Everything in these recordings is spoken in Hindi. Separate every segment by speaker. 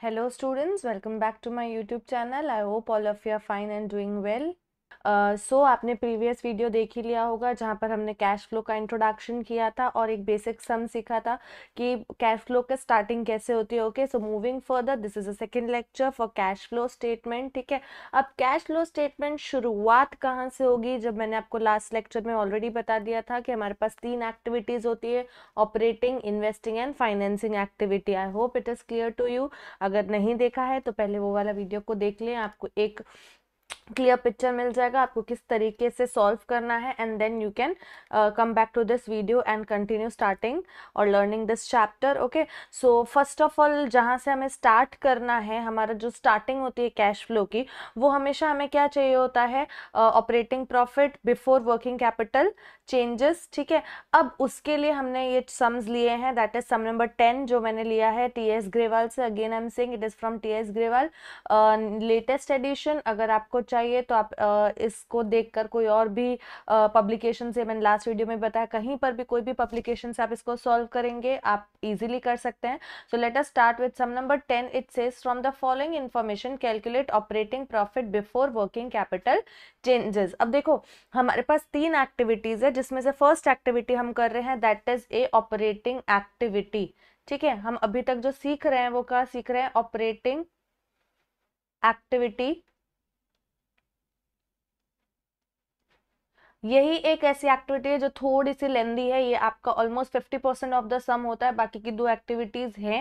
Speaker 1: Hello students, welcome back to my YouTube channel. I hope all of you are fine and doing well. So uh, so, आपने प्रीवियस वीडियो देख ही लिया होगा जहाँ पर हमने कैश फ्लो का इंट्रोडक्शन किया था और एक बेसिक सम सीखा था कि कैश फ्लो का स्टार्टिंग कैसे होती है okay so moving further this is a second lecture for cash flow statement ठीक है अब कैश फ्लो स्टेटमेंट शुरुआत कहाँ से होगी जब मैंने आपको लास्ट लेक्चर में ऑलरेडी बता दिया था कि हमारे पास तीन एक्टिविटीज़ होती है operating investing and financing activity I hope it is clear to you अगर नहीं देखा है तो पहले वो वाला वीडियो को देख लें आपको एक क्लियर पिक्चर मिल जाएगा आपको किस तरीके से सॉल्व करना है and then you can come back to this video and continue starting और learning this chapter okay so first of all जहाँ से हमें स्टार्ट करना है हमारा जो स्टार्टिंग होती है कैश फ्लो की वो हमेशा हमें क्या चाहिए होता है operating profit before working capital changes ठीक है अब उसके लिए हमने ये सम्स लिए हैं that is sum number ten जो मैंने लिया है टी एस ग्रेवाल से again I am saying it is from T S Grewal latest edition अगर आपको चाहिए तो आप इसको देखकर कोई और भी पब्लिकेशन से मैंने लास्ट वीडियो में बताया कहीं पर भी कोई भी पब्लिकेशन से आप इसको सॉल्व करेंगे आप इजीली कर सकते हैं so let us start with some number ten it says from the following information calculate operating profit before working capital changes अब देखो हमारे पास तीन एक्टिविटीज़ है जिसमें से फर्स्ट एक्टिविटी हम कर रहे हैं that is a operating activity ठीक है हम अभी तक जो सीख रहे हैं वो क्या सीख रहे हैं ऑपरेटिंग एक्टिविटी यही एक ऐसी एक्टिविटी है जो थोड़ी सी लेंदी है ये आपका almost fifty percent of the sum होता है बाकी की दो एक्टिविटीज़ हैं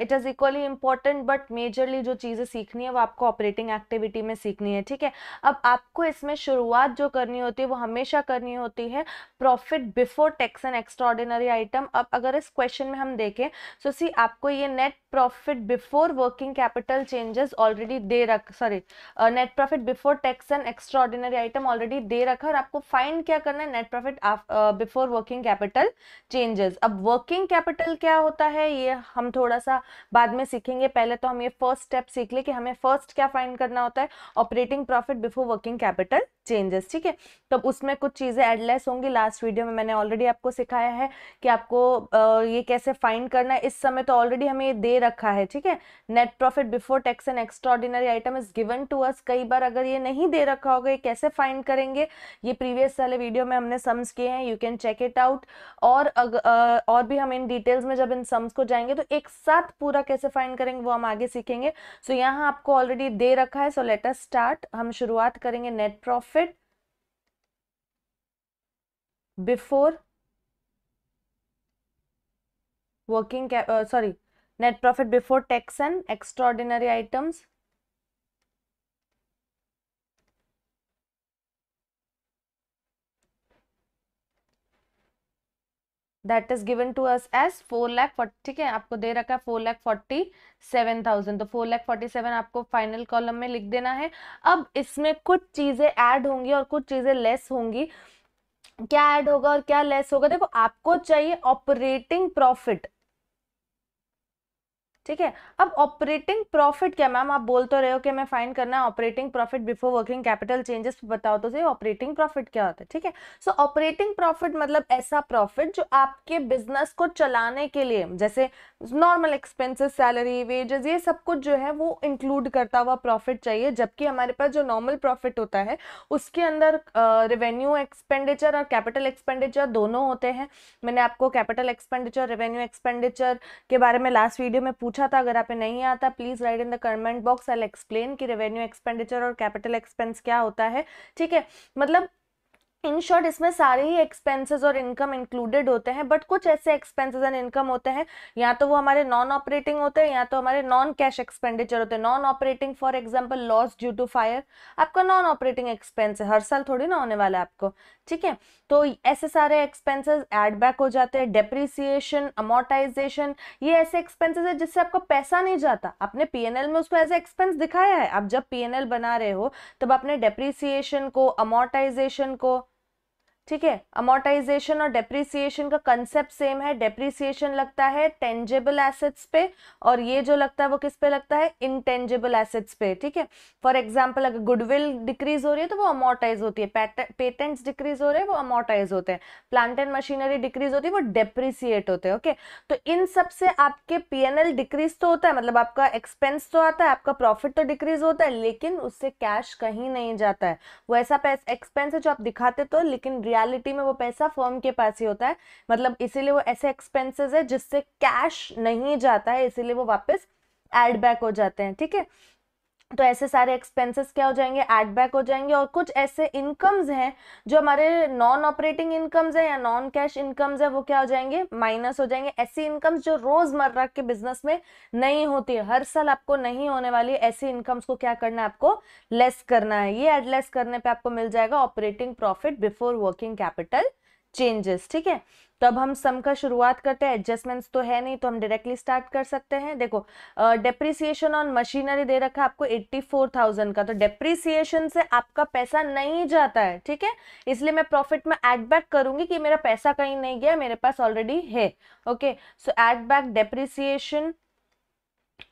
Speaker 1: it is equally important but majorly जो चीज़ें सीखनी है वो आपको ऑपरेटिंग एक्टिविटी में सीखनी है ठीक है अब आपको इसमें शुरुआत जो करनी होती है वो हमेशा करनी होती है profit before tax and extraordinary item अब अगर इस क्वेश्चन में हम देखें सो सी आपको ये net profit before working capital changes already दे रख sorry net profit before tax and extraordinary item already दे रखा और आपको फाइंड क्या करना है net profit before working capital changes अब वर्किंग कैपिटल क्या होता है ये हम थोड़ा सा बाद में सीखेंगे पहले तो हम ये फर्स्ट स्टेप सीख ले कि हमें फर्स्ट क्या फाइंड करना होता है operating profit before working capital changes ठीक है तब उसमें कुछ चीज़ें एडलेस होंगी लास्ट वीडियो में मैंने ऑलरेडी आपको सिखाया है कि आपको ये कैसे फाइंड करना है इस समय तो ऑलरेडी हमें ये दे रखा है ठीक है net profit before tax and extraordinary item is given to us कई बार अगर ये नहीं दे रखा होगा ये कैसे फाइंड करेंगे ये प्रीवियस वाले वीडियो में हमने सम्स किए हैं you can check it out और अग, आ, और भी हम इन डिटेल्स में जब इन सम्स को जाएंगे तो एक साथ पूरा कैसे फाइंड करेंगे वो हम आगे सीखेंगे सो so, यहाँ आपको ऑलरेडी दे रखा है सो लेटस स्टार्ट हम शुरुआत करेंगे net profit profit before working cap uh, sorry net profit before tax and extraordinary items that is given to us as four forty ठीक है आपको दे रखा है four lakh forty seven thousand तो फोर लैख फोर्टी सेवन आपको फाइनल कॉलम में लिख देना है अब इसमें कुछ चीज़ें ऐड होंगी और कुछ चीज़ें लेस होंगी क्या ऐड होगा और क्या लेस होगा देखो आपको चाहिए ऑपरेटिंग प्रॉफिट ठीक है अब ऑपरेटिंग प्रॉफिट क्या मैम आप बोल तो रहे हो कि मैं फाइंड करना है operating profit before working capital changes बताओ तो सही ऑपरेटिंग प्रॉफिट क्या होता है ठीक है सो ऑपरेटिंग प्रॉफिट मतलब ऐसा प्रॉफिट जो आपके बिजनेस को चलाने के लिए जैसे नॉर्मल एक्सपेंसेस सैलरी वेजेस ये सब कुछ जो है वो इंक्लूड करता हुआ प्रॉफिट चाहिए जबकि हमारे पास जो नॉर्मल प्रॉफिट होता है उसके अंदर रेवेन्यू एक्सपेंडिचर और कैपिटल एक्सपेंडिचर दोनों होते हैं मैंने आपको कैपिटल एक्सपेंडिचर रेवेन्यू एक्सपेंडिचर के बारे में लास्ट वीडियो में पूछा पूछा था अगर आप नहीं आता please write in the comment box I explain कि रेवेन्यू एक्सपेंडिचर और कैपिटल एक्सपेंस क्या होता है ठीक है मतलब इन शॉर्ट इसमें सारे ही एक्सपेंसेस और इनकम इंक्लूडेड होते हैं बट कुछ ऐसे एक्सपेंसेस एंड इनकम होते हैं या तो वो हमारे नॉन ऑपरेटिंग होते हैं या तो हमारे नॉन कैश एक्सपेंडिचर होते हैं non operating for example loss due to fire आपका नॉन ऑपरेटिंग एक्सपेंस है हर साल थोड़ी ना होने वाला है आपको ठीक है तो ऐसे सारे एक्सपेंसेस एड बैक हो जाते हैं डेप्रिसिएशन अमोटाइजेशन ये ऐसे एक्सपेंसेस है जिससे आपका पैसा नहीं जाता आपने पी में उसको एज एक्सपेंस दिखाया है आप जब पी बना रहे हो तब आपने डेप्रिसिएशन को अमोटाइजेशन को ठीक है अमोटाइजेशन और डेप्रिसिएशन का कंसेप्ट सेम है डेप्रिसिएशन लगता है टेंजेबल एसेट्स पे और ये जो लगता है वो किस पे लगता है इनटेंजेबल एसेट्स पे ठीक है फॉर एग्जांपल अगर गुडविल डिक्रीज हो रही है तो वो अमोटाइज होती है पेटेंट्स डिक्रीज हो रहे हैं वो अमोटाइज होते हैं प्लांट एंड मशीनरी डिक्रीज होती है वो डेप्रिसिएट होते हैं ओके तो इन सबसे आपके पी डिक्रीज तो होता है मतलब आपका एक्सपेंस तो आता है आपका प्रॉफिट तो डिक्रीज होता है लेकिन उससे कैश कहीं नहीं जाता है वो ऐसा एक्सपेंस है जो आप दिखाते तो लेकिन रियल रियलिटी में वो पैसा फर्म के पास ही होता है मतलब इसीलिए वो ऐसे एक्सपेंसेस है जिससे कैश नहीं जाता है इसीलिए वो वापस एड बैक हो जाते हैं ठीक है तो ऐसे सारे एक्सपेंसेस क्या हो जाएंगे एड बैक हो जाएंगे और कुछ ऐसे इनकम्स हैं जो हमारे नॉन ऑपरेटिंग इनकम्स हैं या नॉन कैश इनकम्स हैं वो क्या हो जाएंगे माइनस हो जाएंगे ऐसी इनकम्स जो रोजमर्रा के बिजनेस में नहीं होती है हर साल आपको नहीं होने वाली ऐसी इनकम्स को क्या करना है आपको लेस करना है ये एड लेस करने पर आपको मिल जाएगा operating profit before working capital changes ठीक है तो अब हम सम का शुरुआत करते हैं एडजस्टमेंट्स तो है नहीं तो हम डायरेक्टली स्टार्ट कर सकते हैं देखो डेप्रिसिएशन ऑन मशीनरी दे रखा है आपको एट्टी फोर थाउजेंड का तो डेप्रिसिएशन से आपका पैसा नहीं जाता है ठीक है इसलिए मैं प्रॉफिट में एड बैक करूंगी कि मेरा पैसा कहीं नहीं गया मेरे पास ऑलरेडी है okay so add back depreciation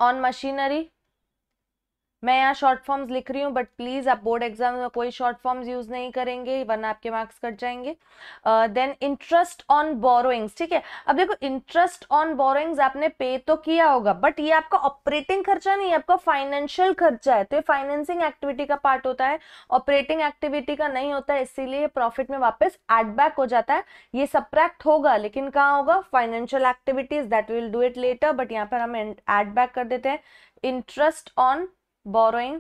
Speaker 1: on machinery मैं यहाँ शॉर्ट फॉर्म्स लिख रही हूँ बट प्लीज़ आप बोर्ड एग्जाम में कोई शॉर्ट फॉर्म्स यूज़ नहीं करेंगे वरना आपके मार्क्स कट जाएंगे देन इंटरेस्ट ऑन बोरोइंग्स ठीक है अब देखो इंटरेस्ट ऑन बोरोइंग्स आपने पे तो किया होगा बट ये आपका ऑपरेटिंग खर्चा नहीं है आपका फाइनेंशियल खर्चा है तो ये फाइनेंसिंग एक्टिविटी का पार्ट होता है ऑपरेटिंग एक्टिविटी का नहीं होता है इसीलिए प्रॉफिट में वापस एडबैक हो जाता है ये सप्रैक्ट होगा लेकिन कहाँ होगा financial activities that will do it later but यहाँ पर हम एडबैक कर देते हैं interest on borrowing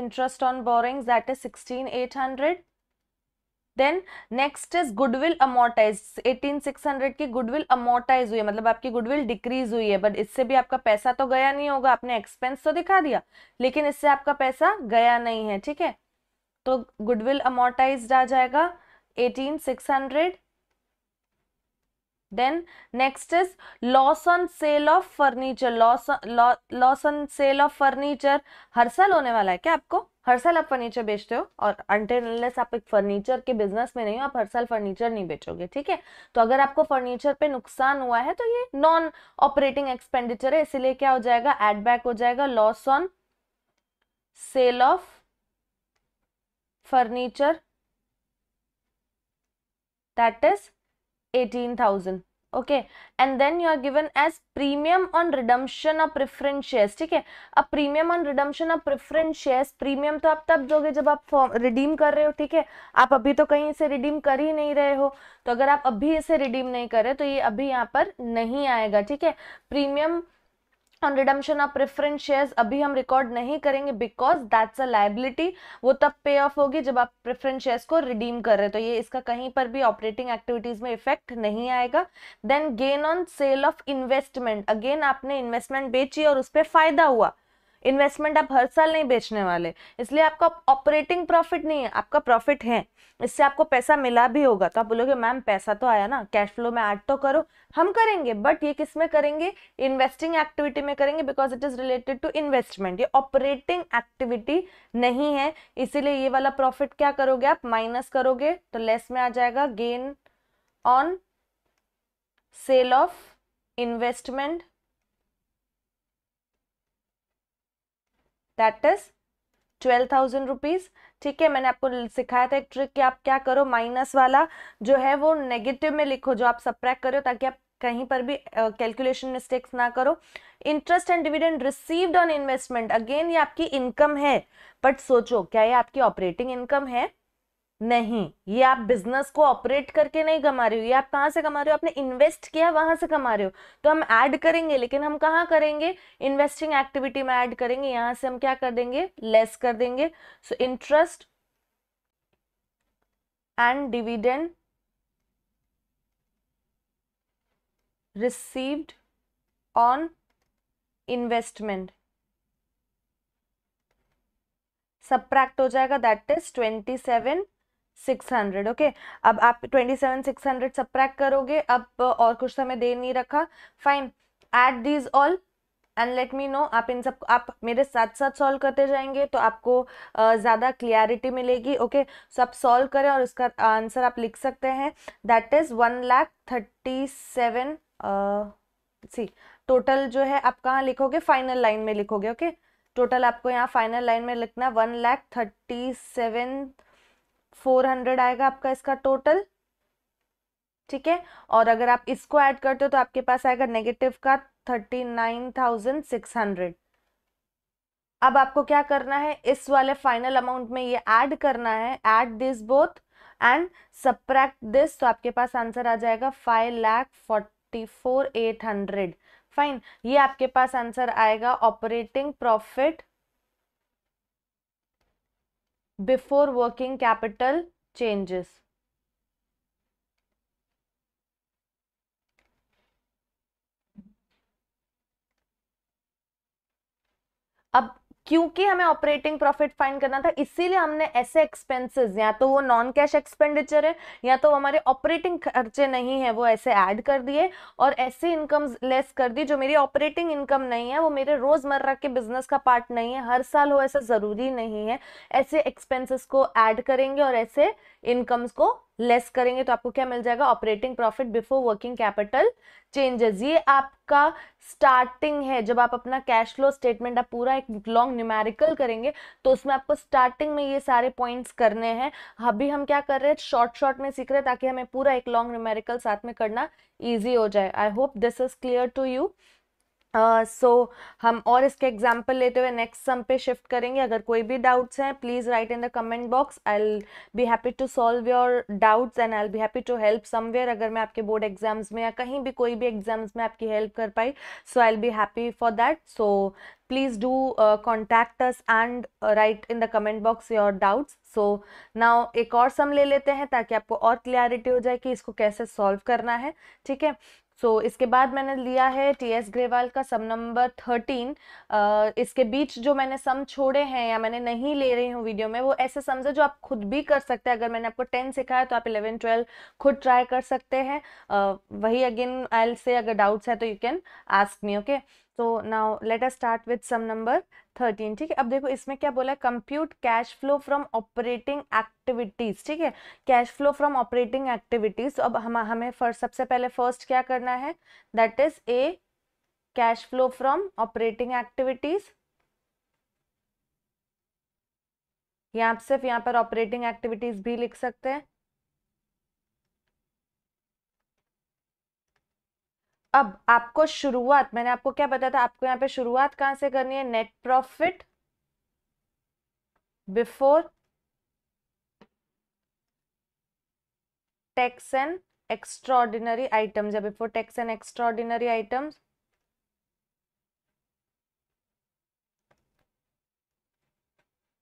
Speaker 1: interest on borrowings that is 16800 then next is goodwill amortise 18600 की गुडविल अमोटाइज हुई है मतलब आपकी गुडविल डिक्रीज हुई है बट इससे भी आपका पैसा तो गया नहीं होगा आपने एक्सपेंस तो दिखा दिया लेकिन इससे आपका पैसा गया नहीं है ठीक है तो गुडविल अमोटाइज आ जाएगा eighteen six hundred then next is loss on sale of furniture loss loss on sale of furniture हर साल होने वाला है क्या आपको हर साल आप फर्नीचर बेचते हो और अनटेनलेस आप एक फर्नीचर के बिजनेस में नहीं हो आप हर साल फर्नीचर नहीं बेचोगे ठीक है तो अगर आपको फर्नीचर पे नुकसान हुआ है तो ये नॉन ऑपरेटिंग एक्सपेंडिचर है इसीलिए क्या हो जाएगा एड बैक हो जाएगा loss on sale of furniture that is 18,000 okay and then you are given as premium on redemption of preference shares ठीक है अब premium on redemption of preference shares premium तो आप तब दोगे जब आप फॉर्म रिडीम कर रहे हो ठीक है आप अभी तो कहीं इसे रिडीम कर ही नहीं रहे हो तो अगर आप अभी इसे रिडीम नहीं कर रहे तो ये अभी यहाँ पर नहीं आएगा ठीक है premium on redemption of preference shares अभी हम रिकॉर्ड नहीं करेंगे बिकॉज दैट्स अ लाइबिलिटी वो तब पे ऑफ होगी जब आप प्रेफरेंस शेयर्स को रिडीम कर रहे हो तो ये इसका कहीं पर भी ऑपरेटिंग एक्टिविटीज में इफेक्ट नहीं आएगा then gain on sale of investment again आपने इन्वेस्टमेंट बेची और उस पर फायदा हुआ इन्वेस्टमेंट आप हर साल नहीं बेचने वाले इसलिए आपका ऑपरेटिंग प्रॉफिट नहीं है आपका प्रॉफिट है इससे आपको पैसा मिला भी होगा तो आप बोलोगे मैम पैसा तो आया ना कैश फ्लो में ऐड तो करो हम करेंगे बट ये किस में करेंगे इन्वेस्टिंग एक्टिविटी में करेंगे because it is related to investment ये ऑपरेटिंग एक्टिविटी नहीं है इसीलिए ये वाला प्रॉफिट क्या करोगे आप माइनस करोगे तो लेस में आ जाएगा gain on sale of investment that is twelve thousand rupees ठीक है मैंने आपको सिखाया था एक ट्रिक कि आप क्या करो माइनस वाला जो है वो नेगेटिव में लिखो जो आप सब्ट्रैक्ट करो ताकि आप कहीं पर भी कैलकुलेशन uh, मिस्टेक्स ना करो interest and dividend received on investment again ये आपकी इनकम है बट सोचो क्या ये आपकी ऑपरेटिंग इनकम है नहीं ये आप बिजनेस को ऑपरेट करके नहीं कमा रहे हो ये आप कहाँ से कमा रहे हो आपने इन्वेस्ट किया वहां से कमा रहे हो तो हम ऐड करेंगे लेकिन हम कहाँ करेंगे इन्वेस्टिंग एक्टिविटी में ऐड करेंगे यहां से हम क्या कर देंगे लेस कर देंगे so interest and dividend on investment subtract हो जाएगा that is twenty seven six hundred okay अब आप twenty seven six hundred subtract करोगे अब और कुछ समय देर नहीं रखा fine at these all and let me know आप इन सब आप मेरे साथ साथ सॉल्व करते जाएंगे तो आपको ज़्यादा क्लियरिटी मिलेगी ओके सो आप सॉल्व करें और उसका आंसर आप लिख सकते हैं that is one lakh thirty seven सी टोटल जो है आप कहाँ लिखोगे फाइनल लाइन में लिखोगे ओके okay? टोटल आपको यहाँ फाइनल लाइन में लिखना one lakh thirty seven four hundred आएगा आपका इसका टोटल ठीक है और अगर आप इसको ऐड करते हो तो आपके पास आएगा नेगेटिव का thirty nine thousand six hundred अब आपको क्या करना है इस वाले फाइनल अमाउंट में ये ऐड करना है add this both and subtract this तो आपके पास आंसर आ जाएगा five lakh forty four eight hundred fine ये आपके पास आंसर आएगा operating profit before working capital changes. अब क्योंकि हमें ऑपरेटिंग प्रॉफिट फाइन करना था इसीलिए हमने ऐसे एक्सपेंसेस या तो वो नॉन कैश एक्सपेंडिचर है या तो हमारे ऑपरेटिंग खर्चे नहीं है वो ऐसे ऐड कर दिए और ऐसे इनकम लेस कर दी जो मेरी ऑपरेटिंग इनकम नहीं है वो मेरे रोजमर्रा के बिजनेस का पार्ट नहीं है हर साल हो ऐसा जरूरी नहीं है ऐसे एक्सपेंसिस को ऐड करेंगे और ऐसे इनकम्स को लेस करेंगे तो आपको क्या मिल जाएगा operating profit before working capital changes ये आपका स्टार्टिंग है जब आप अपना कैश फ्लो स्टेटमेंट आप पूरा एक लॉन्ग न्यूमेरिकल करेंगे तो उसमें आपको स्टार्टिंग में ये सारे पॉइंट्स करने हैं अभी हम क्या कर रहे हैं शॉर्ट शॉर्ट में सीख रहे हैं ताकि हमें पूरा एक लॉन्ग न्यूमेरिकल साथ में करना ईजी हो जाए I hope this is clear to you so uh, so, हम और इसके एग्जाम्पल लेते हुए नेक्स्ट सम पे शिफ्ट करेंगे अगर कोई भी डाउट्स हैं please write in the comment box I'll be happy to solve your doubts and I'll be happy to help somewhere अगर मैं आपके बोर्ड एग्जाम्स में या कहीं भी कोई भी एग्जाम्स में आपकी हेल्प कर पाई so I'll be happy for that so please do contact us and write in the comment box your doubts so now एक और सम ले लेते हैं ताकि आपको और क्लियरिटी हो जाए कि इसको कैसे सॉल्व करना है ठीक है सो so, इसके बाद मैंने लिया है टी एस ग्रेवाल का सम नंबर थर्टीन इसके बीच जो मैंने सम छोड़े हैं या मैंने नहीं ले रही हूँ वीडियो में वो ऐसे सम्स है जो आप खुद भी कर सकते हैं अगर मैंने आपको टेन सिखाया तो आप इलेवन ट्वेल्व खुद ट्राई कर सकते हैं uh, वही अगेन आई से अगर डाउट्स है तो you can ask me okay तो now let us start with some number thirteen ठीक है अब देखो इसमें क्या बोला है compute cash flow from operating activities ठीक है cash flow from operating activities अब हम हमें फर्स्ट सबसे पहले फर्स्ट क्या करना है that is a cash flow from operating activities यहाँ आप सिर्फ यहाँ पर ऑपरेटिंग एक्टिविटीज़ भी लिख सकते हैं अब आपको शुरुआत मैंने आपको क्या बताया था आपको यहां पे शुरुआत कहां से करनी है net profit before tax and extraordinary items या before tax and extraordinary items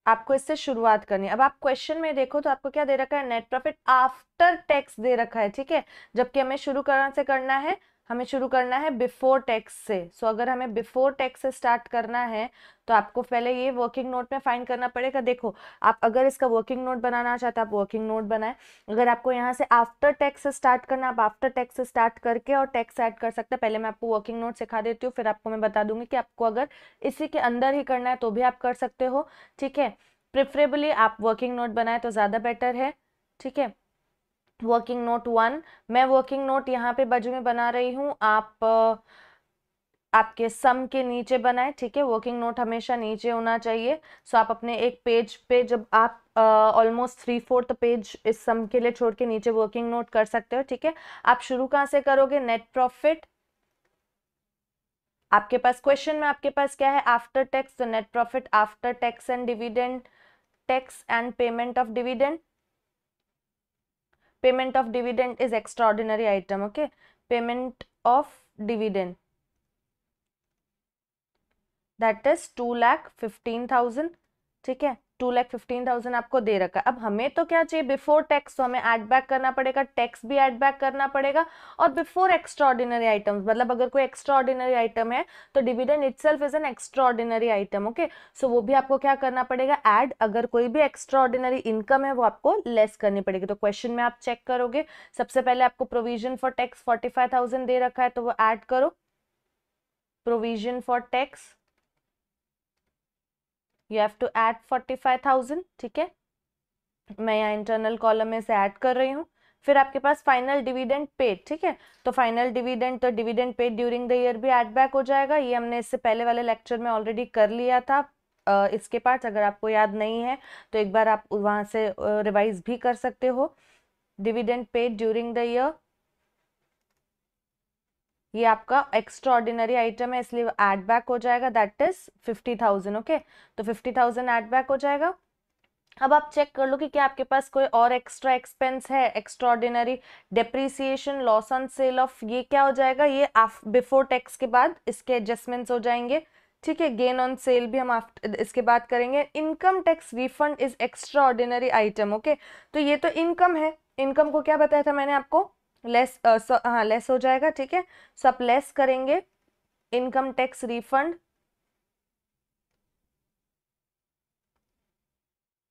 Speaker 1: आपको इससे शुरुआत करनी है अब आप क्वेश्चन में देखो तो आपको क्या दे रखा है नेट प्रॉफिट आफ्टर टैक्स दे रखा है ठीक है जबकि हमें शुरू करने से करना है हमें शुरू करना है बिफोर टैक्स से सो so, अगर हमें बिफोर टैक्स से स्टार्ट करना है तो आपको पहले ये वर्किंग नोट में फाइंड करना पड़ेगा देखो आप अगर इसका वर्किंग नोट बनाना चाहते हैं आप वर्किंग नोट बनाएं अगर आपको यहाँ से आफ्टर टैक्स से स्टार्ट करना आप आफ्टर टैक्स से स्टार्ट करके और टैक्स ऐड कर सकते हैं पहले मैं आपको वर्किंग नोट सिखा देती हूँ फिर आपको मैं बता दूंगी कि आपको अगर इसी के अंदर ही करना है तो भी आप कर सकते हो ठीक है प्रिफरेबली आप वर्किंग नोट बनाए तो ज़्यादा बेटर है ठीक है वर्किंग नोट वन मैं वर्किंग नोट यहाँ पे बाजू में बना रही हूँ आप आपके सम के नीचे बनाए ठीक है वर्किंग नोट हमेशा नीचे होना चाहिए सो आप अपने एक पेज पे जब आप ऑलमोस्ट थ्री फोर्थ पेज इस सम के लिए छोड़ के नीचे वर्किंग नोट कर सकते हो ठीक है आप शुरू कहाँ से करोगे नेट प्रॉफिट आपके पास क्वेश्चन में आपके पास क्या है आफ्टर टैक्स तो net profit after tax and dividend tax and payment of dividend payment of dividend is extraordinary item okay payment of dividend that is two lakh fifteen thousand ठीक है टू लैख फिफ्टीन थाउजेंड आपको दे रखा है अब हमें तो क्या चाहिए बिफोर टैक्स तो हमें एड बैक करना पड़ेगा टैक्स भी एड बैक करना पड़ेगा और बिफोर एक्स्ट्रा ऑर्डिनरी आइटम मतलब अगर कोई एक्स्ट्रा ऑर्डिनरी आइटम है तो dividend itself is an extraordinary item okay so वो भी आपको क्या करना पड़ेगा एड अगर कोई भी एक्स्ट्रा ऑर्डिनरी इनकम है वो आपको लेस करनी पड़ेगी तो क्वेश्चन में आप चेक करोगे सबसे पहले आपको provision for tax forty five thousand दे रखा है तो वो एड करो provision for tax you have to add forty five thousand ठीक है मैं यहाँ इंटरनल कॉलम में से ऐड कर रही हूँ फिर आपके पास फाइनल डिविडेंड पेड ठीक है तो फाइनल डिविडेंड तो dividend paid during the year भी एड बैक हो जाएगा ये हमने इससे पहले वाले लेक्चर में ऑलरेडी कर लिया था इसके पार्ट अगर आपको याद नहीं है तो एक बार आप वहाँ से रिवाइज भी कर सकते हो dividend paid during the year ये आपका एक्स्ट्रा ऑर्डिनरी आइटम है इसलिए एड बैक हो जाएगा that is fifty thousand okay तो फिफ्टी थाउजेंड एड बैक हो जाएगा अब आप चेक कर लो कि क्या आपके पास कोई और एक्स्ट्रा एक्सपेंस है extraordinary depreciation loss on sale of ये क्या हो जाएगा ये बिफोर टैक्स के बाद इसके एडजस्टमेंट्स हो जाएंगे ठीक है गेन ऑन सेल भी हम इसके बाद करेंगे income tax refund is extraordinary item okay तो ये तो इनकम है इनकम को क्या बताया था मैंने आपको लेस हाँ लेस हो जाएगा ठीक है सो आप लेस करेंगे income tax refund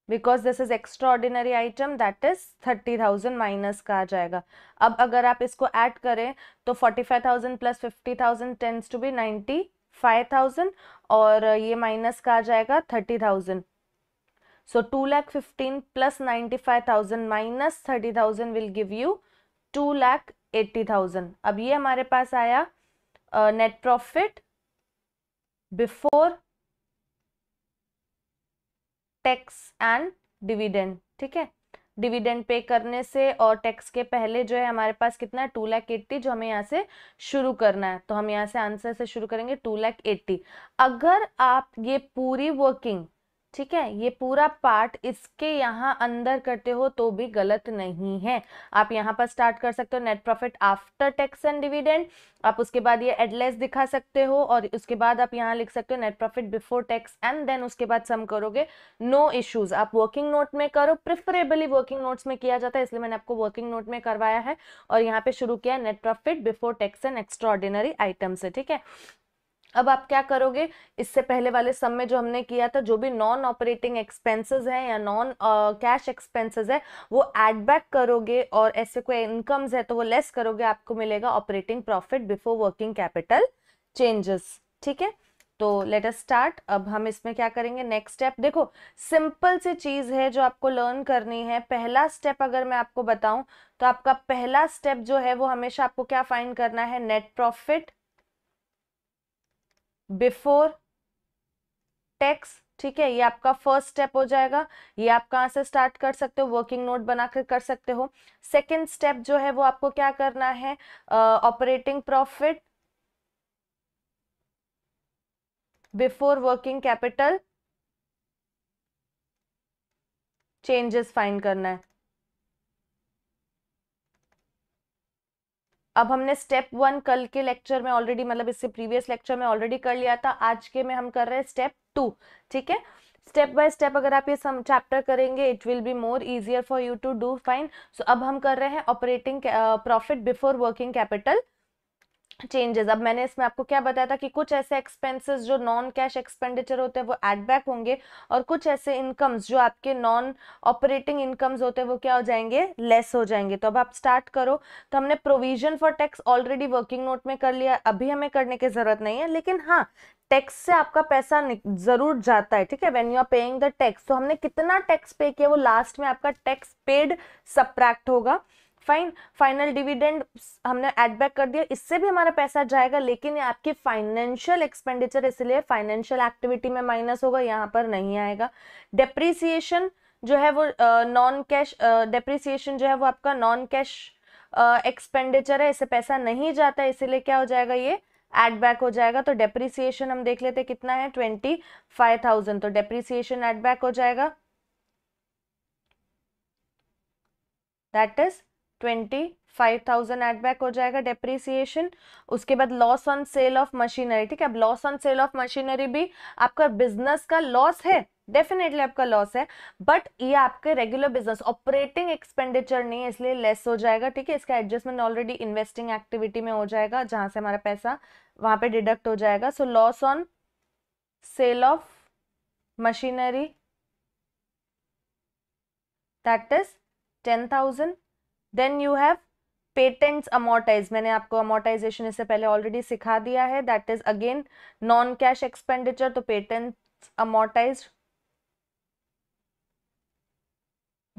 Speaker 1: because this is extraordinary item that is thirty thousand minus का आ जाएगा अब अगर आप इसको ऐड करें तो forty five thousand plus fifty thousand tends to be ninety five thousand और ये माइनस का आ जाएगा thirty thousand so two lakh fifteen plus ninety five thousand minus thirty thousand will give you two lakh eighty thousand अब ये हमारे पास आया net profit before tax and dividend ठीक है डिविडेंड पे करने से और टैक्स के पहले जो है हमारे पास कितना है टू लाख एट्टी जो हमें यहाँ से शुरू करना है तो हम यहाँ से आंसर से शुरू करेंगे टू लाख एट्टी अगर आप ये पूरी वर्किंग ठीक है ये पूरा पार्ट इसके यहाँ अंदर करते हो तो भी गलत नहीं है आप यहाँ पर स्टार्ट कर सकते हो net profit after tax and dividend आप उसके बाद ये एडलेस दिखा सकते हो और उसके बाद आप यहाँ लिख सकते हो net profit before tax and then उसके बाद सम करोगे नो no इश्यूज आप वर्किंग नोट में करो प्रिफरेबली वर्किंग नोट्स में किया जाता है इसलिए मैंने आपको वर्किंग नोट में करवाया है और यहाँ पे शुरू किया net profit before tax and extraordinary item से ठीक है अब आप क्या करोगे इससे पहले वाले सम में जो हमने किया था जो भी नॉन ऑपरेटिंग एक्सपेंसेस हैं या नॉन कैश एक्सपेंसेस है वो एड बैक करोगे और ऐसे कोई इनकम्स है तो वो लेस करोगे आपको मिलेगा operating profit before working capital changes ठीक है तो लेट अस स्टार्ट अब हम इसमें क्या करेंगे नेक्स्ट स्टेप देखो सिंपल सी चीज है जो आपको लर्न करनी है पहला स्टेप अगर मैं आपको बताऊं तो आपका पहला स्टेप जो है वो हमेशा आपको क्या फाइंड करना है नेट प्रॉफिट बिफोर टेक्स ठीक है ये आपका फर्स्ट स्टेप हो जाएगा ये आप कहाँ से स्टार्ट कर सकते हो वर्किंग नोट बनाकर कर सकते हो सेकंड स्टेप जो है वो आपको क्या करना है operating profit before working capital changes find करना है अब हमने स्टेप वन कल के लेक्चर में ऑलरेडी मतलब इससे प्रीवियस लेक्चर में ऑलरेडी कर लिया था आज के में हम कर रहे हैं स्टेप टू ठीक है स्टेप बाय स्टेप अगर आप ये सम चैप्टर करेंगे it will be more easier for you to do fine so अब हम कर रहे हैं operating profit before working capital changes अब मैंने इसमें आपको क्या बताया था कि कुछ ऐसे एक्सपेंसेस जो नॉन कैश एक्सपेंडिचर होते हैं वो एडबैक होंगे और कुछ ऐसे इनकम्स जो आपके नॉन ऑपरेटिंग इनकम्स होते हैं वो क्या हो जाएंगे लेस हो जाएंगे तो अब आप स्टार्ट करो तो हमने provision for tax already working note में कर लिया अभी हमें करने की जरूरत नहीं है लेकिन हाँ टैक्स से आपका पैसा जरूर जाता है ठीक है when you are paying the tax तो हमने कितना टैक्स पे किया वो लास्ट में आपका टैक्स पेड सप्रैक्ट होगा फाइन फाइनल डिविडेंड हमने एड बैक कर दिया इससे भी हमारा पैसा जाएगा लेकिन आपके फाइनेंशियल एक्सपेंडिचर इसलिए फाइनेंशियल एक्टिविटी में माइनस होगा यहाँ पर नहीं आएगा डेप्रिसिएशन जो है वो नॉन कैश डेप्रिसिएशन जो है वो आपका नॉन कैश एक्सपेंडिचर है इससे पैसा नहीं जाता इसीलिए क्या हो जाएगा ये एड बैक हो जाएगा तो डेप्रिसिएशन हम देख लेते कितना है ट्वेंटी फाइव थाउजेंड तो डेप्रिसिएशन एड बैक हो जाएगा that is twenty five thousand add back हो जाएगा डेप्रिसिएशन उसके बाद loss on sale of machinery ठीक है अब loss on sale of machinery भी आपका बिजनेस का लॉस है डेफिनेटली आपका लॉस है बट ये आपके रेगुलर बिजनेस ऑपरेटिंग एक्सपेंडिचर नहीं है इसलिए लेस हो जाएगा ठीक है इसका एडजस्टमेंट ऑलरेडी इन्वेस्टिंग एक्टिविटी में हो जाएगा जहां से हमारा पैसा वहां पे डिडक्ट हो जाएगा so loss on sale of machinery that is ten thousand then you have patents amortise मैंने आपको अमोटाइजेशन इससे पहले ऑलरेडी सिखा दिया है that is again non cash expenditure तो पेटेंट्स अमोटाइज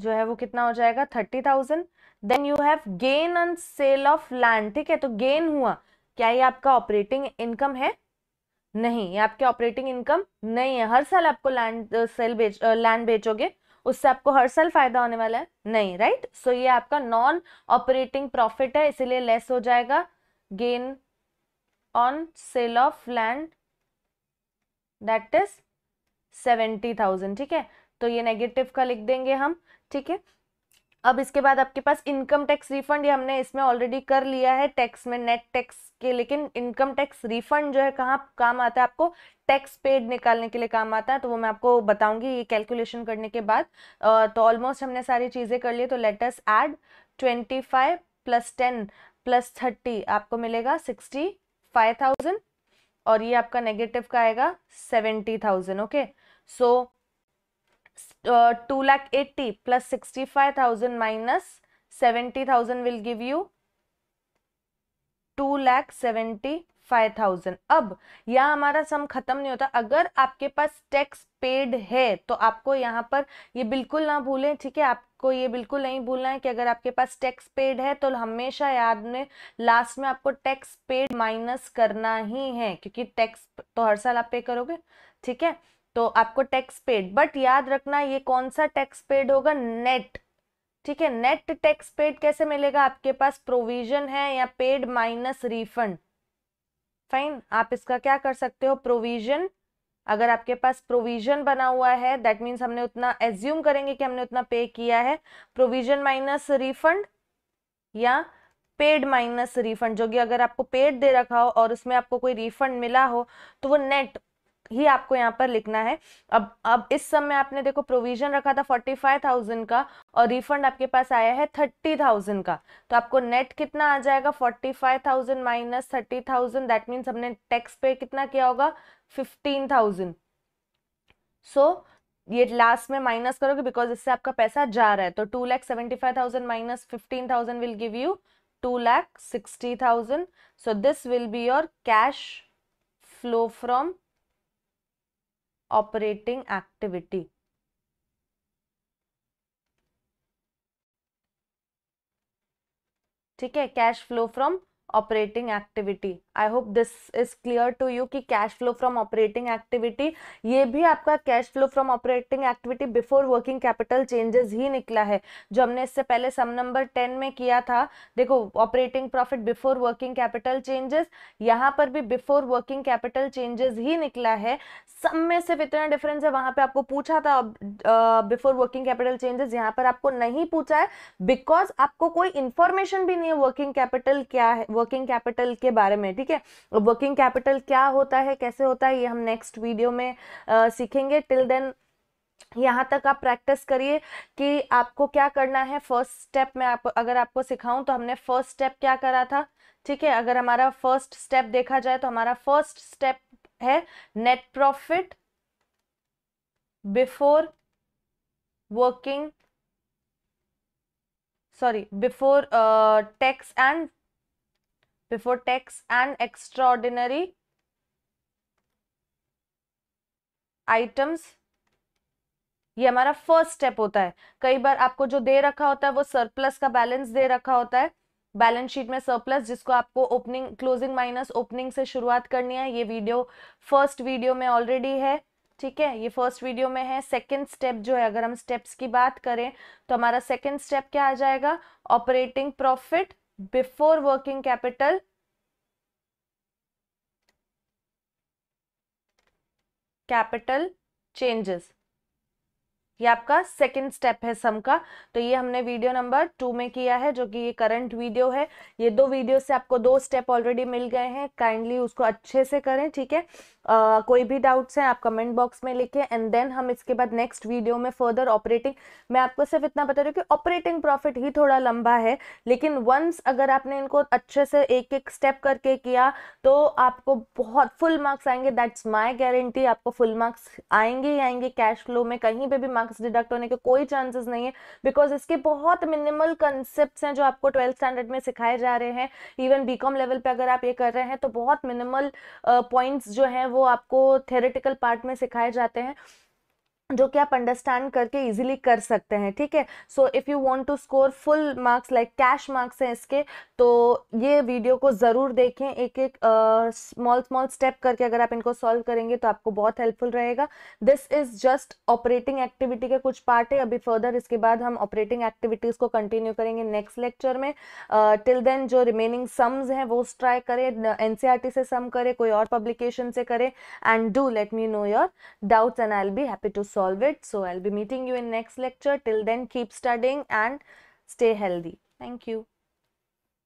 Speaker 1: जो है वो कितना हो जाएगा thirty thousand then you have gain on sale of land ठीक है तो गेन हुआ क्या ये आपका ऑपरेटिंग इनकम है नहीं ये आपके ऑपरेटिंग इनकम नहीं है हर साल आपको लैंड सेल uh, बेच लैंड uh, बेचोगे उससे आपको हर साल फायदा होने वाला है नहीं राइट सो ये आपका नॉन ऑपरेटिंग प्रॉफिट है इसीलिए लेस हो जाएगा gain on sale of land that is seventy thousand ठीक है तो ये नेगेटिव का लिख देंगे हम ठीक है अब इसके बाद आपके पास इनकम टैक्स रिफंड हमने इसमें ऑलरेडी कर लिया है टैक्स में नेट टैक्स के लेकिन इनकम टैक्स रिफंड जो है कहाँ काम आता है आपको टैक्स पेड निकालने के लिए काम आता है तो वो मैं आपको बताऊंगी ये कैलकुलेशन करने के बाद तो ऑलमोस्ट हमने सारी चीज़ें कर ली तो let's add twenty five plus ten plus thirty आपको मिलेगा सिक्सटी फाइव थाउजेंड और ये आपका नेगेटिव का आएगा seventy thousand okay so two lakh eighty plus sixty five thousand minus seventy thousand will give you two lakh seventy five thousand अब यह हमारा सम खत्म नहीं होता अगर आपके पास टैक्स पेड है तो आपको यहाँ पर ये बिल्कुल ना भूलें ठीक है आपको ये बिल्कुल नहीं भूलना है कि अगर आपके पास टैक्स पेड है तो हमेशा याद में लास्ट में आपको टैक्स पेड माइनस करना ही है क्योंकि टैक्स तो हर साल आप पे करोगे ठीक है तो आपको टैक्स पेड बट याद रखना ये कौन सा टैक्स पेड होगा नेट ठीक है नेट टैक्स पेड कैसे मिलेगा आपके पास प्रोविजन है या पेड माइनस रिफंड फाइन आप इसका क्या कर सकते हो प्रोविजन अगर आपके पास प्रोविजन बना हुआ है दैट मीन्स हमने उतना एज्यूम करेंगे कि हमने उतना पे किया है प्रोविजन माइनस रिफंड या पेड माइनस रिफंड जो कि अगर आपको पेड दे रखा हो और उसमें आपको कोई रिफंड मिला हो तो वो नेट ही आपको यहाँ पर लिखना है अब अब इस समय आपने देखो प्रोविजन रखा था फोर्टी फाइव थाउजेंड का और रिफंड आपके पास आया है थर्टी थाउजेंड का तो आपको नेट कितना आ जाएगा forty five thousand minus thirty thousand that means हमने टैक्स पे कितना किया होगा फिफ्टीन थाउजेंड सो ये लास्ट में माइनस करोगे बिकॉज इससे आपका पैसा जा रहा है तो two lakh seventy five thousand minus fifteen thousand will give you two lakh sixty thousand so this will be your cash flow from operating activity ठीक है cash flow from operating activity I hope this is clear to you कि cash flow from operating activity ये भी आपका cash flow from operating activity before working capital changes ही निकला है जो हमने इससे पहले सम नंबर टेन में किया था देखो operating profit before working capital changes यहाँ पर भी बिफोर वर्किंग कैपिटल चेंजेस ही निकला है सम में सिर्फ इतना डिफरेंस है वहाँ पे आपको पूछा था बिफोर वर्किंग कैपिटल चेंजेस यहाँ पर आपको नहीं पूछा है बिकॉज आपको कोई इन्फॉर्मेशन भी नहीं है वर्किंग कैपिटल क्या है वर्किंग कैपिटल के बारे में ठीक है वर्किंग कैपिटल क्या होता है कैसे होता है ये हम नेक्स्ट वीडियो में आ, सीखेंगे टिल देन यहाँ तक आप प्रैक्टिस करिए कि आपको क्या करना है फर्स्ट स्टेप में आप अगर आपको सिखाऊं तो हमने फर्स्ट स्टेप क्या करा था ठीक है अगर हमारा फर्स्ट स्टेप देखा जाए तो हमारा फर्स्ट स्टेप है net profit before working sorry before tax and before tax and extraordinary items ये हमारा फर्स्ट स्टेप होता है कई बार आपको जो दे रखा होता है वो सरप्लस का बैलेंस दे रखा होता है बैलेंस शीट में सरप्लस जिसको आपको ओपनिंग क्लोजिंग माइनस ओपनिंग से शुरुआत करनी है ये वीडियो फर्स्ट वीडियो में ऑलरेडी है ठीक है ये फर्स्ट वीडियो में है सेकंड स्टेप जो है अगर हम स्टेप्स की बात करें तो हमारा सेकंड स्टेप क्या आ जाएगा operating profit before working capital capital changes ये आपका सेकंड स्टेप है सम का तो ये हमने वीडियो नंबर टू में किया है जो कि ये करंट वीडियो है ये दो वीडियो से आपको दो स्टेप ऑलरेडी मिल गए हैं काइंडली उसको अच्छे से करें ठीक है कोई भी डाउट्स हैं आप कमेंट बॉक्स में लिखें एंड देन हम इसके बाद नेक्स्ट वीडियो में फर्दर ऑपरेटिंग मैं आपको सिर्फ इतना बता रही हूँ कि ऑपरेटिंग प्रॉफिट ही थोड़ा लंबा है लेकिन वंस अगर आपने इनको अच्छे से एक एक स्टेप करके किया तो आपको बहुत फुल मार्क्स आएंगे दैट्स माई गारंटी आपको फुल मार्क्स आएंगे ही आएंगे कैश फ्लो में कहीं पर भी मार्क्स डिडक्ट होने के कोई चांसेस नहीं है बिकॉज इसके बहुत मिनिमल कंसेप्ट हैं जो आपको ट्वेल्थ स्टैंडर्ड में सिखाए जा रहे हैं इवन बी लेवल पर अगर आप ये कर रहे हैं तो बहुत मिनिमल पॉइंट्स uh, जो हैं वो आपको थेरेटिकल पार्ट में सिखाए जाते हैं जो कि आप अंडरस्टैंड करके इजीली कर सकते हैं ठीक है so if you want to score full marks like cash marks हैं इसके तो ये वीडियो को ज़रूर देखें एक एक स्मॉल स्मॉल स्टेप करके अगर आप इनको सॉल्व करेंगे तो आपको बहुत हेल्पफुल रहेगा this is just operating activity के कुछ पार्ट है अभी फर्दर इसके बाद हम ऑपरेटिंग एक्टिविटीज़ को कंटिन्यू करेंगे नेक्स्ट लेक्चर में टिल uh, देन जो रिमेनिंग सम्स हैं वो ट्राई करें एन e से सम करें कोई और पब्लिकेशन से करें and do let me know your doubts and I'll be happy to solve it. So I'll be meeting you in next lecture. Till then keep studying and stay healthy. Thank you.